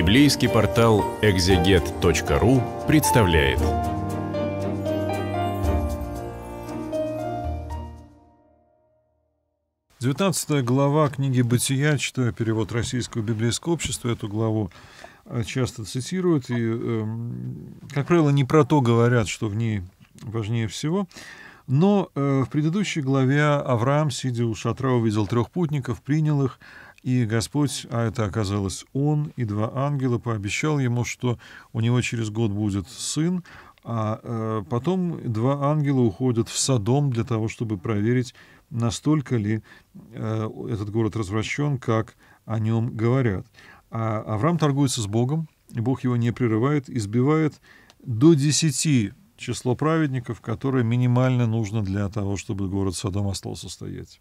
Библейский портал экзегет.ру представляет. Девятнадцатая глава книги «Бытия», читая перевод Российского библейского общества, эту главу э, часто цитируют, и, эм, как правило, не про то говорят, что в ней важнее всего. Но э, в предыдущей главе Авраам, сидя у шатра, увидел трех путников, принял их – и Господь, а это оказалось он и два ангела, пообещал ему, что у него через год будет сын, а э, потом два ангела уходят в Содом для того, чтобы проверить, настолько ли э, этот город развращен, как о нем говорят. А Авраам торгуется с Богом, и Бог его не прерывает, избивает до десяти число праведников, которое минимально нужно для того, чтобы город Содом остался стоять.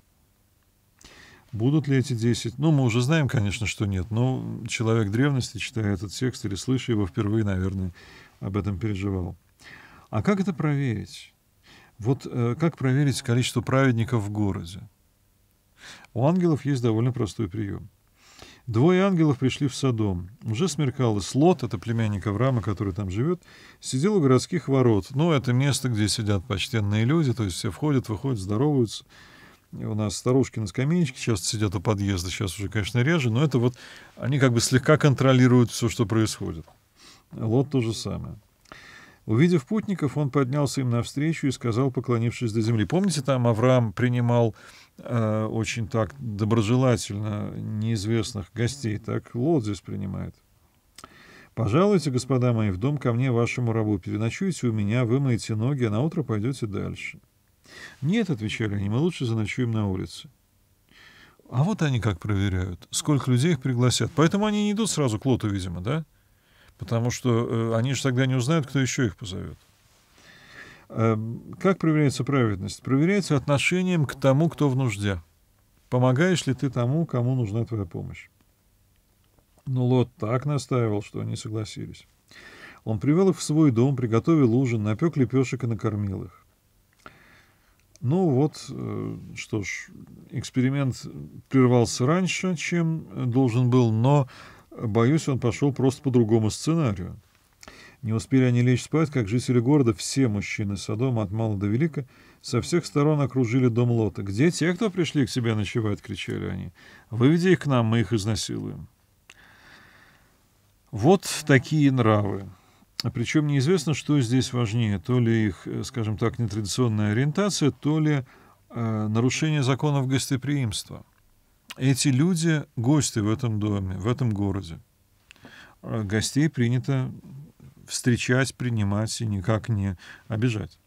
Будут ли эти 10? Ну, мы уже знаем, конечно, что нет, но человек древности, читая этот текст или слыша его впервые, наверное, об этом переживал. А как это проверить? Вот э, как проверить количество праведников в городе? У ангелов есть довольно простой прием. Двое ангелов пришли в Содом. Уже смеркалось. Лот, это племянник Авраама, который там живет, сидел у городских ворот. Ну, это место, где сидят почтенные люди, то есть все входят, выходят, здороваются – и у нас старушки на скамеечке часто сидят у подъезда, сейчас уже, конечно, реже, но это вот они как бы слегка контролируют все, что происходит. Лот то же самое. Увидев путников, он поднялся им навстречу и сказал, поклонившись до земли. Помните, там Авраам принимал э, очень так доброжелательно неизвестных гостей, так Лот здесь принимает. «Пожалуйте, господа мои, в дом ко мне, вашему рабу, переночуйте у меня, вымойте ноги, а на утро пойдете дальше». «Нет», — отвечали они, — «мы лучше заночуем на улице». А вот они как проверяют, сколько людей их пригласят. Поэтому они не идут сразу к лоту, видимо, да? Потому что э, они же тогда не узнают, кто еще их позовет. Э, как проверяется праведность? Проверяется отношением к тому, кто в нужде. Помогаешь ли ты тому, кому нужна твоя помощь? Но ну, Лот так настаивал, что они согласились. Он привел их в свой дом, приготовил ужин, напек лепешек и накормил их. Ну вот, э, что ж, эксперимент прервался раньше, чем должен был, но, боюсь, он пошел просто по другому сценарию. Не успели они лечь спать, как жители города, все мужчины Содома от мала до велика, со всех сторон окружили дом Лота. «Где те, кто пришли к себе ночевать?» — кричали они. «Выведи их к нам, мы их изнасилуем». Вот такие нравы. А Причем неизвестно, что здесь важнее, то ли их, э, скажем так, нетрадиционная ориентация, то ли э, нарушение законов гостеприимства. Эти люди — гости в этом доме, в этом городе. Э, гостей принято встречать, принимать и никак не обижать.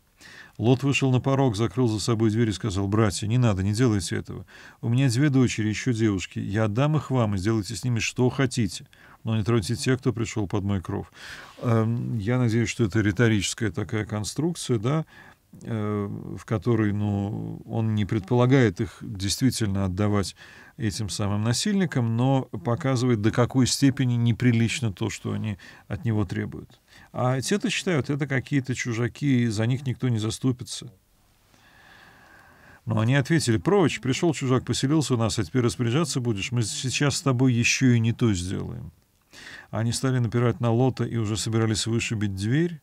Лот вышел на порог, закрыл за собой дверь и сказал, «Братья, не надо, не делайте этого. У меня две дочери, еще девушки. Я отдам их вам, и сделайте с ними что хотите но не тройте тех, кто пришел под мой кров. Эм, я надеюсь, что это риторическая такая конструкция, да, э, в которой ну, он не предполагает их действительно отдавать этим самым насильникам, но показывает, до какой степени неприлично то, что они от него требуют. А те-то считают, это какие-то чужаки, и за них никто не заступится. Но они ответили, прочь, пришел чужак, поселился у нас, а теперь распоряжаться будешь, мы сейчас с тобой еще и не то сделаем. Они стали напирать на Лота и уже собирались вышибить дверь,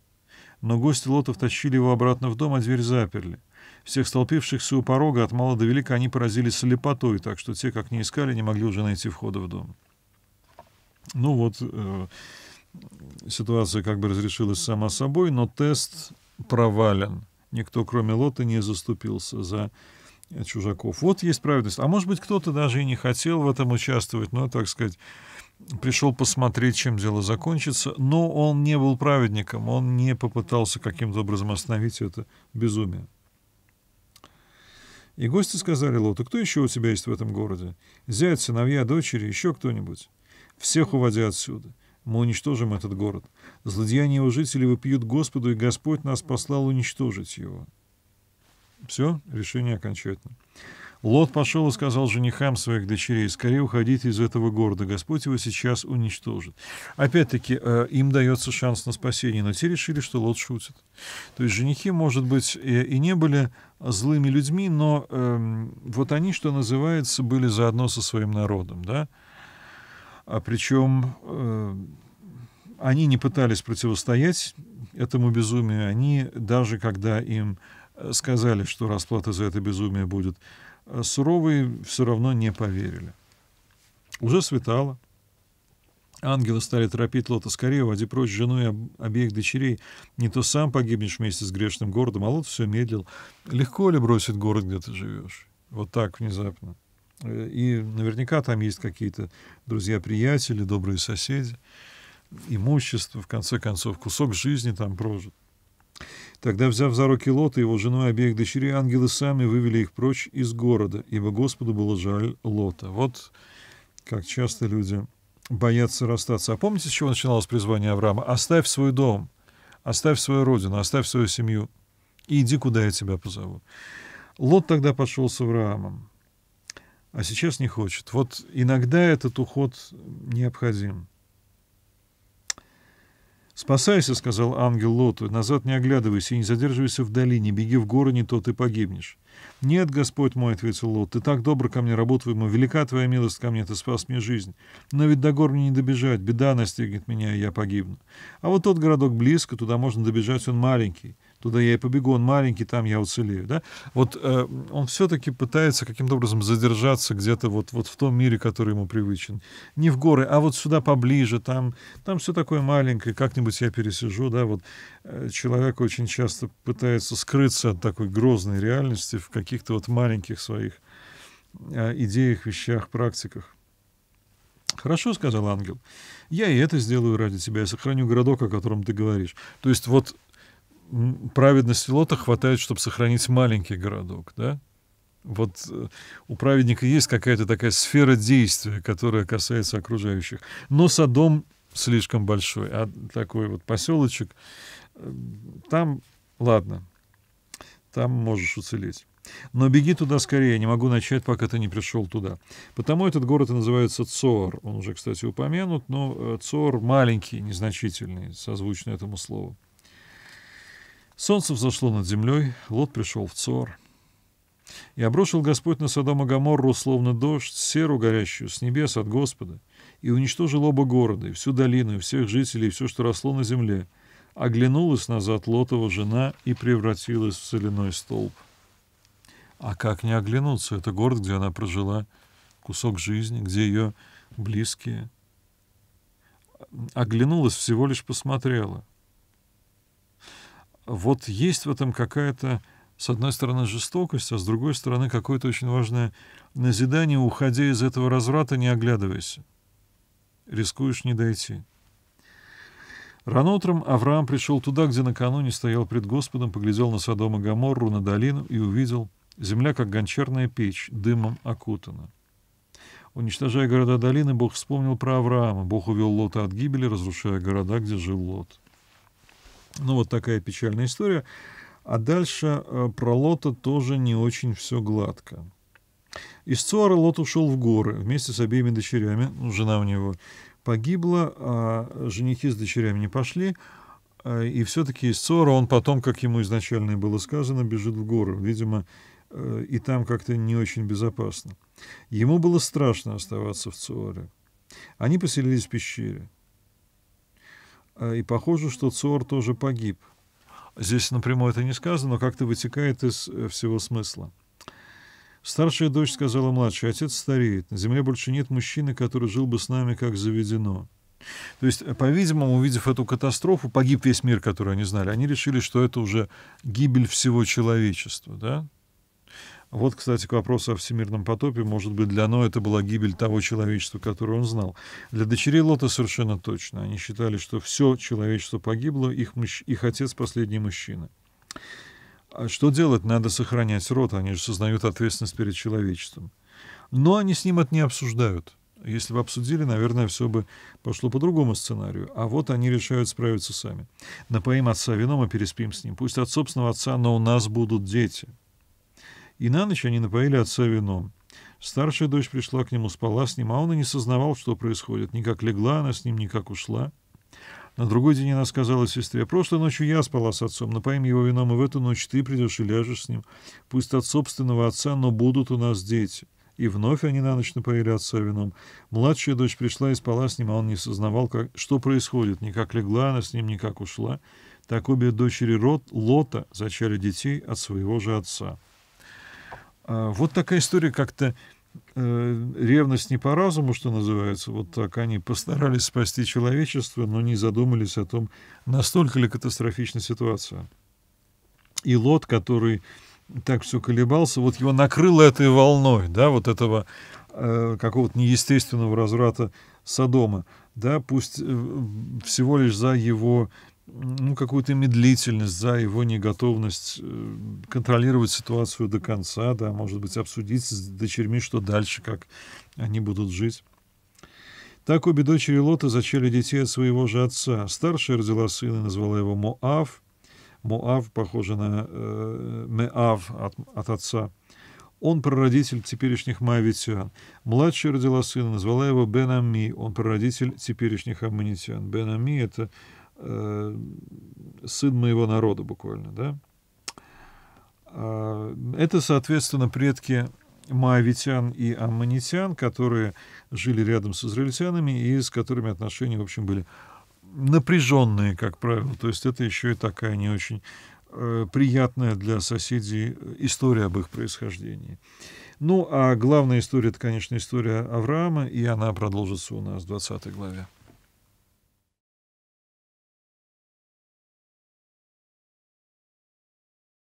но гости Лота втащили его обратно в дом, а дверь заперли. Всех столпившихся у порога от мала до велика они поразили слепотой, так что те, как не искали, не могли уже найти входа в дом. Ну вот, э, ситуация как бы разрешилась сама собой, но тест провален. Никто, кроме Лота, не заступился за чужаков. Вот есть праведность. А может быть, кто-то даже и не хотел в этом участвовать, но, так сказать, пришел посмотреть, чем дело закончится, но он не был праведником, он не попытался каким-то образом остановить это безумие. И гости сказали Лоту, кто еще у тебя есть в этом городе? Зять, сыновья, дочери, еще кто-нибудь? Всех уводи отсюда. Мы уничтожим этот город. Злодеяния его жители выпьют Господу, и Господь нас послал уничтожить его. Все, решение окончательно. Лот пошел и сказал женихам своих дочерей, скорее уходите из этого города, Господь его сейчас уничтожит. Опять-таки, э, им дается шанс на спасение, но те решили, что Лот шутит. То есть женихи, может быть, и не были злыми людьми, но э, вот они, что называется, были заодно со своим народом, да? А причем э, они не пытались противостоять этому безумию, они даже когда им э, сказали, что расплата за это безумие будет Э, суровые все равно не поверили. Уже светало. Ангелы стали торопить Лота скорее, води прочь жену и обеих дочерей. Не то сам погибнешь вместе с грешным городом, а Лот все медлил. Легко ли бросить город, где ты живешь? Вот так внезапно. Э, и наверняка там есть какие-то друзья-приятели, добрые соседи, имущество, в конце концов, кусок жизни там прожит. Тогда, взяв за руки Лота, его жену и обеих дочерей, ангелы сами вывели их прочь из города, ибо Господу было жаль Лота. Вот как часто люди боятся расстаться. А помните, с чего начиналось призвание Авраама? «Оставь свой дом, оставь свою родину, оставь свою семью и иди, куда я тебя позову». Лот тогда пошел с Авраамом, а сейчас не хочет. Вот иногда этот уход необходим. «Спасайся», — сказал ангел Лоту, — «назад не оглядывайся и не задерживайся в долине, беги в горы, не то ты погибнешь». «Нет, Господь мой», — ответил Лот, — «ты так добр ко мне, работа ему, велика твоя милость ко мне, ты спас мне жизнь. Но ведь до гор мне не добежать, беда настигнет меня, и я погибну. А вот тот городок близко, туда можно добежать, он маленький туда я и побегу, он маленький, там я уцелею, да? Вот э, он все-таки пытается каким-то образом задержаться где-то вот, вот в том мире, который ему привычен. Не в горы, а вот сюда поближе, там, там все такое маленькое, как-нибудь я пересижу, да, вот э, человек очень часто пытается скрыться от такой грозной реальности в каких-то вот маленьких своих э, идеях, вещах, практиках. Хорошо, сказал ангел. Я и это сделаю ради тебя. Я сохраню городок, о котором ты говоришь. То есть вот праведности Лота хватает, чтобы сохранить маленький городок, да? Вот э, у праведника есть какая-то такая сфера действия, которая касается окружающих. Но Садом слишком большой, а такой вот поселочек, э, там, ладно, там можешь уцелеть. Но беги туда скорее, я не могу начать, пока ты не пришел туда. Потому этот город и называется Цор. Он уже, кстати, упомянут, но э, Цор маленький, незначительный, созвучный этому слову. Солнце взошло над землей, Лот пришел в Цор. И обрушил Господь на Содом и Гоморру, словно дождь, серу горящую с небес от Господа, и уничтожил оба города, и всю долину, и всех жителей, и все, что росло на земле. Оглянулась назад Лотова жена и превратилась в соляной столб. А как не оглянуться? Это город, где она прожила, кусок жизни, где ее близкие. Оглянулась, всего лишь посмотрела — вот есть в этом какая-то, с одной стороны, жестокость, а с другой стороны, какое-то очень важное назидание, уходя из этого разврата, не оглядывайся. Рискуешь не дойти. Рано утром Авраам пришел туда, где накануне стоял пред Господом, поглядел на Содом и Гоморру, на долину и увидел, земля как гончарная печь, дымом окутана. Уничтожая города долины, Бог вспомнил про Авраама. Бог увел Лота от гибели, разрушая города, где жил Лот. Ну, вот такая печальная история. А дальше э, про Лота тоже не очень все гладко. Из Цуара Лот ушел в горы вместе с обеими дочерями. Ну, жена у него погибла, а женихи с дочерями не пошли. Э, и все-таки из Цуара он потом, как ему изначально было сказано, бежит в горы. Видимо, э, и там как-то не очень безопасно. Ему было страшно оставаться в Цуаре. Они поселились в пещере. А, и похоже, что Цор тоже погиб. Здесь напрямую это не сказано, но как-то вытекает из э, всего смысла. Старшая дочь сказала младшей, отец стареет, на земле больше нет мужчины, который жил бы с нами, как заведено. То есть, э, по-видимому, увидев эту катастрофу, погиб весь мир, который они знали, они решили, что это уже гибель всего человечества, да? Вот, кстати, к вопросу о всемирном потопе. Может быть, для Ноя это была гибель того человечества, которое он знал. Для дочерей Лота совершенно точно. Они считали, что все человечество погибло, их, мужч... их отец последний мужчина. А что делать? Надо сохранять род. Они же сознают ответственность перед человечеством. Но они с ним это не обсуждают. Если бы обсудили, наверное, все бы пошло по другому сценарию. А вот они решают справиться сами. Напоим отца вином и переспим с ним. Пусть от собственного отца, но у нас будут дети — и на ночь они напоили отца вином. Старшая дочь пришла к нему, спала с ним, а он и не сознавал, что происходит. Никак легла она с ним, никак ушла. На другой день она сказала сестре, «Прошлой ночью я спала с отцом, напоим его вином, и в эту ночь ты придешь и ляжешь с ним. Пусть от собственного отца, но будут у нас дети». И вновь они на ночь напоили отца вином. Младшая дочь пришла и спала с ним, а он не сознавал, как, что происходит. Никак легла она с ним, никак ушла. Так обе дочери Рот, Лота зачали детей от своего же отца. А, вот такая история как-то э, ревность не по разуму, что называется, вот так они постарались спасти человечество, но не задумались о том, настолько ли катастрофична ситуация. И Лот, который так все колебался, вот его накрыло этой волной, да, вот этого э, какого-то неестественного разврата Содома, да, пусть э, всего лишь за его ну, какую-то медлительность, за его неготовность э, контролировать ситуацию до конца, да, может быть, обсудить с дочерьми, что дальше, как они будут жить. Так обе дочери Лота зачали детей от своего же отца. Старшая родила сына и назвала его Моав. Моав похоже на э, Меав от, от отца. Он прародитель теперешних моавитян. Младшая родила сына, назвала его Бенами. Он прародитель теперешних аммонитян. Бенами — это Э, сын моего народа буквально, да. А, это, соответственно, предки маавитян и аммонитян, которые жили рядом с израильтянами и с которыми отношения, в общем, были напряженные, как правило. То есть это еще и такая не очень э, приятная для соседей э, история об их происхождении. Ну, а главная история, это, конечно, история Авраама, и она продолжится у нас в 20 главе.